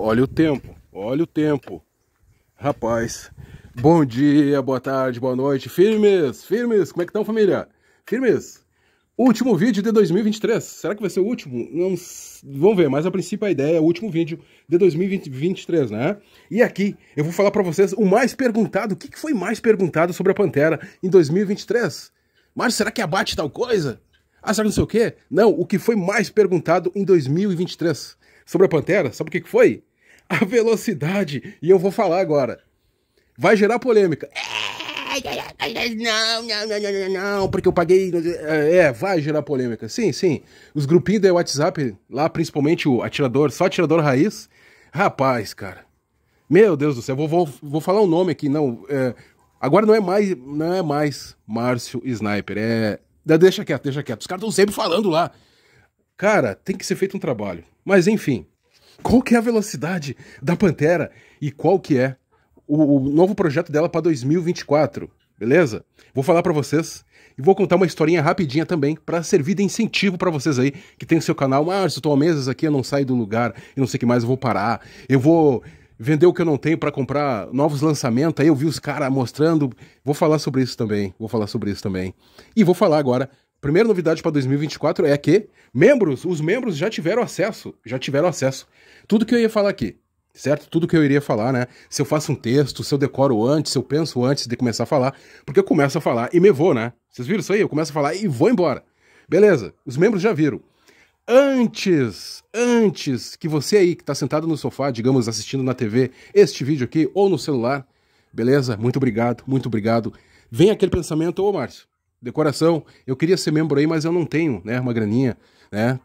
Olha o tempo, olha o tempo. Rapaz, bom dia, boa tarde, boa noite. Firmes, firmes, como é que estão, família? Firmes. Último vídeo de 2023. Será que vai ser o último? Não, vamos ver, mas a princípio a ideia é o último vídeo de 2023, né? E aqui eu vou falar para vocês o mais perguntado, o que, foi mais perguntado sobre a Pantera em 2023? Mas será que abate tal coisa? Ah, será que não sei o quê? Não, o que foi mais perguntado em 2023 sobre a Pantera, sabe o que, que foi? a velocidade, e eu vou falar agora, vai gerar polêmica. Não, não, não, não, não, porque eu paguei. É, vai gerar polêmica. Sim, sim. Os grupinhos do WhatsApp, lá principalmente o atirador, só atirador raiz. Rapaz, cara. Meu Deus do céu, vou, vou, vou falar um nome aqui, não. É, agora não é mais, não é mais Márcio Sniper. É. Deixa quieto, deixa quieto. Os caras estão sempre falando lá. Cara, tem que ser feito um trabalho. Mas enfim, qual que é a velocidade da Pantera e qual que é o, o novo projeto dela para 2024, beleza? Vou falar para vocês e vou contar uma historinha rapidinha também para servir de incentivo para vocês aí que tem o seu canal. Mas ah, eu tô há meses aqui, eu não saio do lugar, eu não sei o que mais, eu vou parar, eu vou vender o que eu não tenho para comprar novos lançamentos. Aí eu vi os caras mostrando. Vou falar sobre isso também. Vou falar sobre isso também. E vou falar agora Primeira novidade para 2024 é que membros, os membros já tiveram acesso, já tiveram acesso. Tudo que eu ia falar aqui, certo? Tudo que eu iria falar, né? Se eu faço um texto, se eu decoro antes, se eu penso antes de começar a falar, porque eu começo a falar e me vou, né? Vocês viram isso aí? Eu começo a falar e vou embora. Beleza, os membros já viram. Antes, antes que você aí que está sentado no sofá, digamos, assistindo na TV este vídeo aqui ou no celular, beleza? Muito obrigado, muito obrigado. Vem aquele pensamento, ô Márcio, decoração, eu queria ser membro aí, mas eu não tenho, né, uma graninha, né?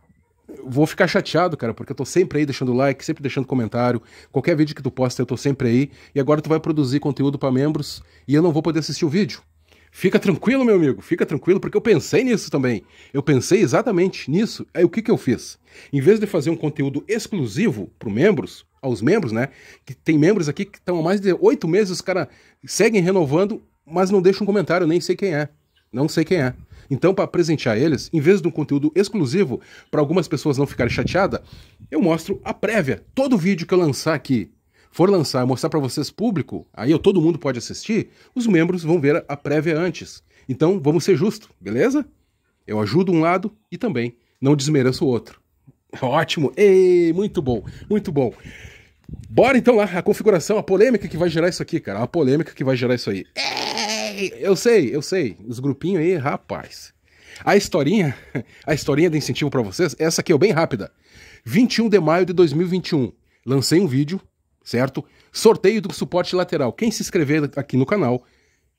vou ficar chateado, cara, porque eu tô sempre aí deixando like, sempre deixando comentário. Qualquer vídeo que tu posta, eu tô sempre aí. E agora tu vai produzir conteúdo para membros e eu não vou poder assistir o vídeo. Fica tranquilo, meu amigo, fica tranquilo, porque eu pensei nisso também. Eu pensei exatamente nisso. Aí é o que, que eu fiz? Em vez de fazer um conteúdo exclusivo para membros, aos membros, né? Que tem membros aqui que estão há mais de oito meses, os caras seguem renovando, mas não deixam um comentário, eu nem sei quem é. Não sei quem é. Então, para presentear eles, em vez de um conteúdo exclusivo, para algumas pessoas não ficarem chateadas, eu mostro a prévia. Todo vídeo que eu lançar aqui, for lançar mostrar para vocês público, aí eu, todo mundo pode assistir, os membros vão ver a prévia antes. Então, vamos ser justos, beleza? Eu ajudo um lado e também não desmereço o outro. Ótimo! Ei, muito bom, muito bom. Bora então lá, a configuração, a polêmica que vai gerar isso aqui, cara. A polêmica que vai gerar isso aí. É! eu sei, eu sei. Os grupinhos aí, rapaz. A historinha, a historinha de incentivo para vocês, essa aqui é bem rápida. 21 de maio de 2021, lancei um vídeo, certo? Sorteio do suporte lateral. Quem se inscrever aqui no canal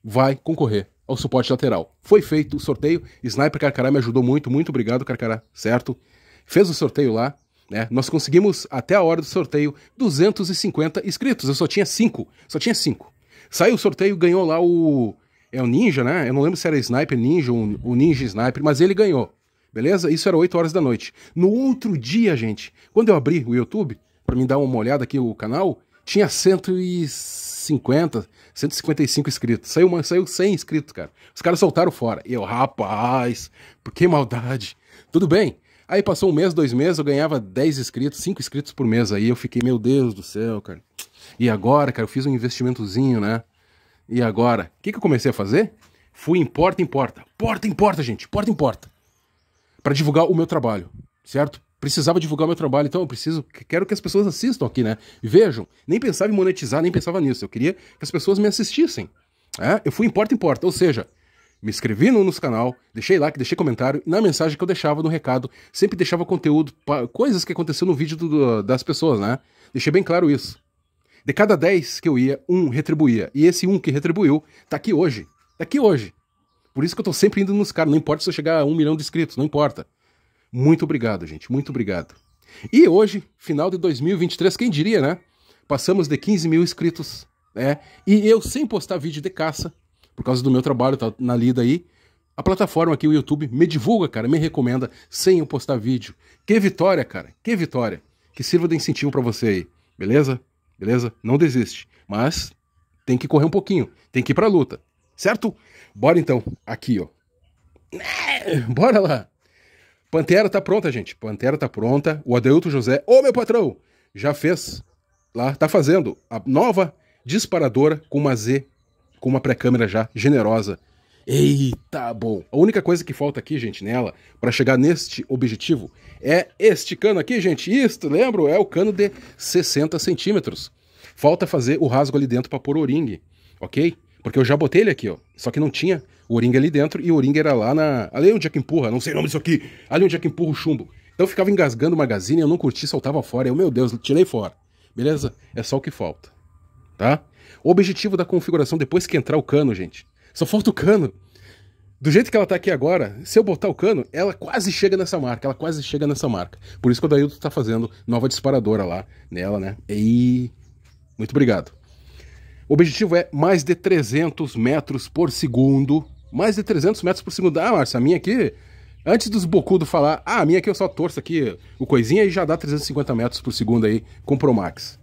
vai concorrer ao suporte lateral. Foi feito o sorteio. Sniper Carcará me ajudou muito, muito obrigado, Carcará, certo? Fez o sorteio lá, né? Nós conseguimos, até a hora do sorteio, 250 inscritos. Eu só tinha 5. Só tinha 5. Saiu o sorteio, ganhou lá o é um ninja, né? Eu não lembro se era sniper ninja ou o ninja sniper, mas ele ganhou. Beleza? Isso era 8 horas da noite. No outro dia, gente, quando eu abri o YouTube, para mim dar uma olhada aqui o canal, tinha 150, 155 inscritos. Saiu, uma, saiu 100 inscritos, cara. Os caras soltaram fora. E eu, rapaz, por que maldade? Tudo bem. Aí passou um mês, dois meses, eu ganhava 10 inscritos, 5 inscritos por mês. Aí eu fiquei, meu Deus do céu, cara. E agora, cara, eu fiz um investimentozinho, né? E agora, o que, que eu comecei a fazer? Fui em porta em porta. Porta em porta, gente. Porta em porta. Para divulgar o meu trabalho, certo? Precisava divulgar o meu trabalho, então eu preciso. Quero que as pessoas assistam aqui, né? Vejam. Nem pensava em monetizar, nem pensava nisso. Eu queria que as pessoas me assistissem. É? Eu fui em porta em porta, ou seja, me inscrevi no nosso canal, deixei like, deixei comentário, na mensagem que eu deixava no recado, sempre deixava conteúdo, coisas que aconteceu no vídeo do, das pessoas, né? Deixei bem claro isso. De cada 10 que eu ia, um retribuía. E esse um que retribuiu tá aqui hoje. Tá aqui hoje. Por isso que eu tô sempre indo nos caras. Não importa se eu chegar a um milhão de inscritos, não importa. Muito obrigado, gente. Muito obrigado. E hoje, final de 2023, quem diria, né? Passamos de 15 mil inscritos, né? E eu sem postar vídeo de caça, por causa do meu trabalho, tá na lida aí. A plataforma aqui, o YouTube, me divulga, cara, me recomenda, sem eu postar vídeo. Que vitória, cara, que vitória. Que sirva de incentivo para você aí, beleza? beleza? Não desiste, mas tem que correr um pouquinho, tem que ir pra luta, certo? Bora então, aqui, ó. É, bora lá. Pantera tá pronta, gente. Pantera tá pronta. O Adeuto José, ô meu patrão, já fez lá, tá fazendo a nova disparadora com uma Z, com uma pré-câmera já generosa Eita, bom. A única coisa que falta aqui, gente, nela, para chegar neste objetivo, é este cano aqui, gente. Isto, lembro, é o cano de 60 centímetros. Falta fazer o rasgo ali dentro para pôr o oringue, ok? Porque eu já botei ele aqui, ó. Só que não tinha o oringue ali dentro e o oringue era lá na... Ali onde é que empurra, não sei o nome disso aqui. Ali onde é que empurra o chumbo. Então eu ficava engasgando o magazine, eu não curti, soltava fora. Eu, meu Deus, tirei fora. Beleza? É só o que falta, tá? O objetivo da configuração depois que entrar o cano, gente, só falta o cano. Do jeito que ela tá aqui agora, se eu botar o cano, ela quase chega nessa marca, ela quase chega nessa marca. Por isso que o Dailton tá fazendo nova disparadora lá nela, né? E muito obrigado. O objetivo é mais de 300 metros por segundo. Mais de 300 metros por segundo. Ah, Márcio, a minha aqui, antes dos bocudo falar, ah, a minha aqui eu só torço aqui o coisinha e já dá 350 metros por segundo aí com Promax.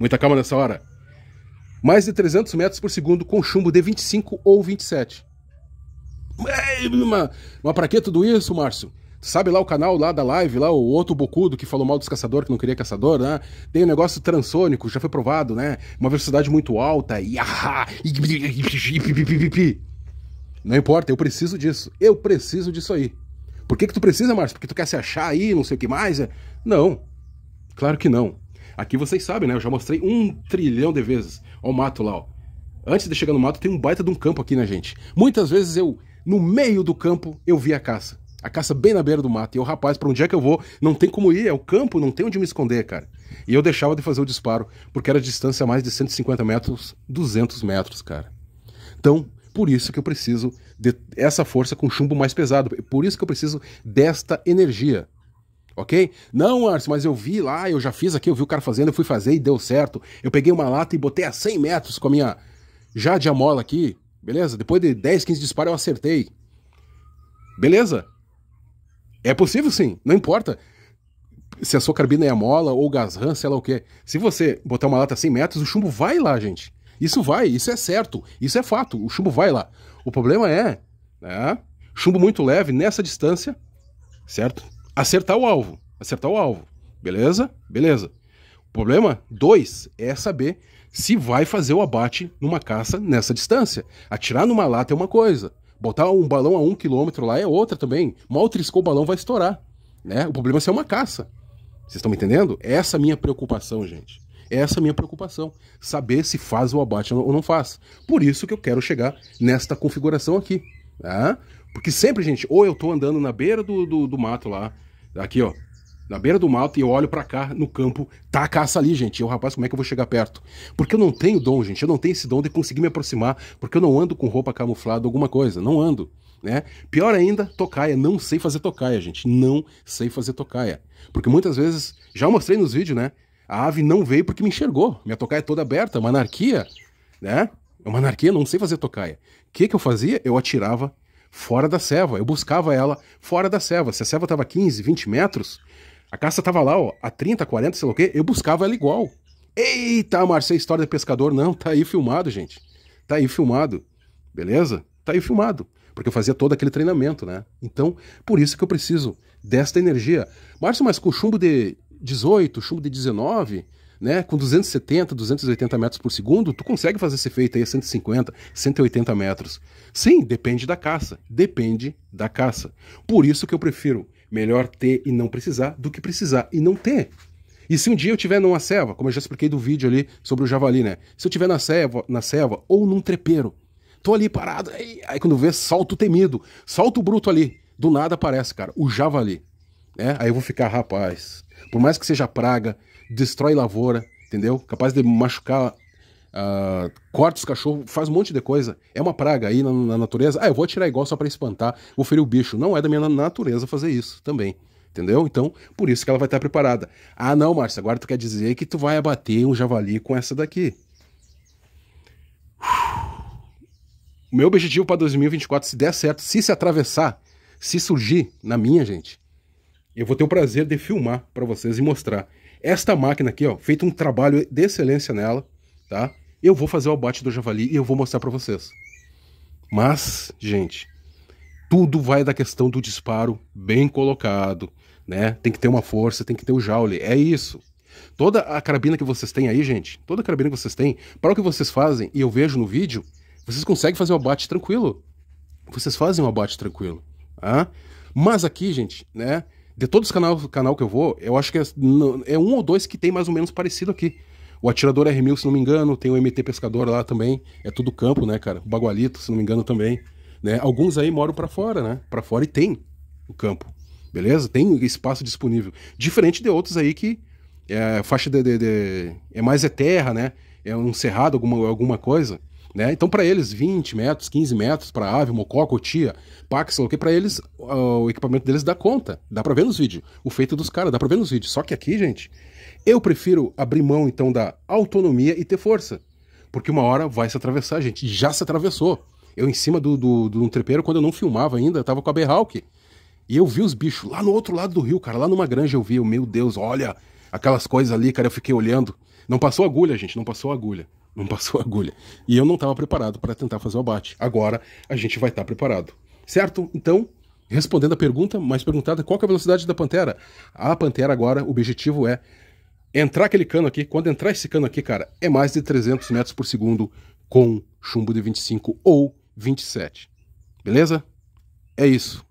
Muita calma nessa hora mais de 300 metros por segundo com chumbo de 25 ou 27. Mas, mas pra que tudo isso, Márcio? Sabe lá o canal lá da live, lá o outro bocudo que falou mal dos caçador, que não queria caçador, né? Tem um negócio transônico, já foi provado, né? Uma velocidade muito alta e ahá! Não importa, eu preciso disso. Eu preciso disso aí. Por que que tu precisa, Márcio? Porque tu quer se achar aí, não sei o que mais? É? Não. Claro que não. Aqui vocês sabem, né? Eu já mostrei um trilhão de vezes. Olha o mato lá, ó. Antes de chegar no mato, tem um baita de um campo aqui na né, gente. Muitas vezes eu, no meio do campo, eu vi a caça. A caça bem na beira do mato. E eu, rapaz, pra onde é que eu vou? Não tem como ir, é o campo, não tem onde me esconder, cara. E eu deixava de fazer o disparo, porque era distância mais de 150 metros, 200 metros, cara. Então, por isso que eu preciso dessa força com chumbo mais pesado. Por isso que eu preciso desta energia ok? Não, Arce, mas eu vi lá, eu já fiz aqui, eu vi o cara fazendo, eu fui fazer e deu certo. Eu peguei uma lata e botei a 100 metros com a minha amola aqui, beleza? Depois de 10, 15 disparos eu acertei. Beleza? É possível sim, não importa se a sua carbina é a mola ou gasran, sei lá o quê. Se você botar uma lata a 100 metros, o chumbo vai lá, gente. Isso vai, isso é certo, isso é fato, o chumbo vai lá. O problema é, né, chumbo muito leve nessa distância, certo? acertar o alvo. Acertar o alvo. Beleza? Beleza. O problema dois é saber se vai fazer o abate numa caça nessa distância. Atirar numa lata é uma coisa. Botar um balão a um quilômetro lá é outra também. Mal triscou o balão, vai estourar. Né? O problema é ser é uma caça. Vocês estão me entendendo? Essa é a minha preocupação, gente. Essa é a minha preocupação. Saber se faz o abate ou não faz. Por isso que eu quero chegar nesta configuração aqui. Tá? Porque sempre, gente, ou eu tô andando na beira do, do, do mato lá, aqui, ó, na beira do mato e eu olho para cá no campo, tá a caça ali, gente. E eu, rapaz, como é que eu vou chegar perto? Porque eu não tenho dom, gente. Eu não tenho esse dom de conseguir me aproximar, porque eu não ando com roupa camuflada, alguma coisa. Não ando, né? Pior ainda, tocaia. Não sei fazer tocaia, gente. Não sei fazer tocaia. Porque muitas vezes, já mostrei nos vídeos, né? A ave não veio porque me enxergou. Minha tocaia é toda aberta, uma anarquia, né? É uma anarquia, não sei fazer tocaia. O que, que eu fazia? Eu atirava fora da serva. Eu buscava ela fora da serva. Se a ceva tava 15, 20 metros, a caça tava lá, ó, a 30, 40, sei lá o quê, eu buscava ela igual. Eita, Marcia, história de pescador. Não, tá aí filmado, gente. Tá aí filmado. Beleza? Tá aí filmado. Porque eu fazia todo aquele treinamento, né? Então, por isso que eu preciso desta energia. Márcio, mas com chumbo de 18, chumbo de 19, né, com 270, 280 metros por segundo, tu consegue fazer esse efeito aí a 150, 180 metros. Sim, depende da caça, depende da caça. Por isso que eu prefiro melhor ter e não precisar do que precisar e não ter. E se um dia eu tiver numa selva, como eu já expliquei do vídeo ali sobre o javali, né? Se eu tiver na selva, na selva ou num trepeiro, tô ali parado, aí, aí quando vê, salto temido, salto bruto ali, do nada aparece, cara, o javali né? Aí eu vou ficar, rapaz. Por mais que seja praga, destrói lavoura, entendeu? Capaz de machucar, uh, corta os cachorros, faz um monte de coisa. É uma praga aí na, na natureza. Ah, eu vou tirar igual só para espantar, vou ferir o bicho. Não é da minha natureza fazer isso também. Entendeu? Então, por isso que ela vai estar preparada. Ah, não, Márcia, agora tu quer dizer que tu vai abater um javali com essa daqui. O meu objetivo para 2024, se der certo, se se atravessar, se surgir na minha, gente, eu vou ter o prazer de filmar para vocês e mostrar. Esta máquina aqui, ó, feito um trabalho de excelência nela, tá? Eu vou fazer o abate do javali e eu vou mostrar para vocês. Mas, gente, tudo vai da questão do disparo bem colocado, né? Tem que ter uma força, tem que ter o joule, é isso. Toda a carabina que vocês têm aí, gente, toda a carabina que vocês têm, para o que vocês fazem, e eu vejo no vídeo, vocês conseguem fazer o abate tranquilo. Vocês fazem o abate tranquilo, tá? Mas aqui, gente, né? de todos os canal, canal que eu vou, eu acho que é, é, um ou dois que tem mais ou menos parecido aqui. O Atirador R1000, se não me engano, tem o MT Pescador lá também. É tudo campo, né, cara? O Bagualito, se não me engano, também. Né? Alguns aí moram para fora, né? Para fora e tem o campo. Beleza? Tem espaço disponível. Diferente de outros aí que é faixa de, de, de é mais é terra, né? É um cerrado, alguma, alguma coisa. Né? Então, para eles, 20 metros, 15 metros para ave, mocó, cotia, pax, que para eles, ah, o equipamento deles dá conta. Dá para ver nos vídeos. O feito dos caras, dá para ver nos vídeos. Só que aqui, gente, eu prefiro abrir mão então da autonomia e ter força. Porque uma hora vai se atravessar, gente. Já se atravessou. Eu em cima do, do, do um trepeiro, quando eu não filmava ainda, eu tava com a Behawk. E eu vi os bichos lá no outro lado do rio, cara, lá numa granja eu vi, eu, meu Deus, olha aquelas coisas ali, cara, eu fiquei olhando. Não passou agulha, gente, não passou agulha não passou a agulha. E eu não estava preparado para tentar fazer o abate. Agora a gente vai estar tá preparado. Certo? Então, respondendo a pergunta, mais perguntada, qual é a velocidade da Pantera? A Pantera agora, o objetivo é entrar aquele cano aqui. Quando entrar esse cano aqui, cara, é mais de 300 metros por segundo com chumbo de 25 ou 27. Beleza? É isso.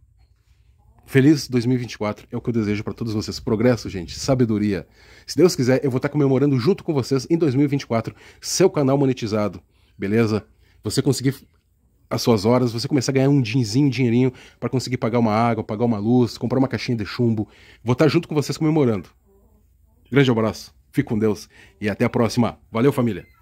Feliz 2024 é o que eu desejo para todos vocês. Progresso, gente, sabedoria. Se Deus quiser, eu vou estar tá comemorando junto com vocês em 2024 seu canal monetizado, beleza? Você conseguir as suas horas, você começar a ganhar um dinzinho, um dinheirinho para conseguir pagar uma água, pagar uma luz, comprar uma caixinha de chumbo. Vou estar tá junto com vocês comemorando. Grande abraço, fique com Deus e até a próxima. Valeu, família!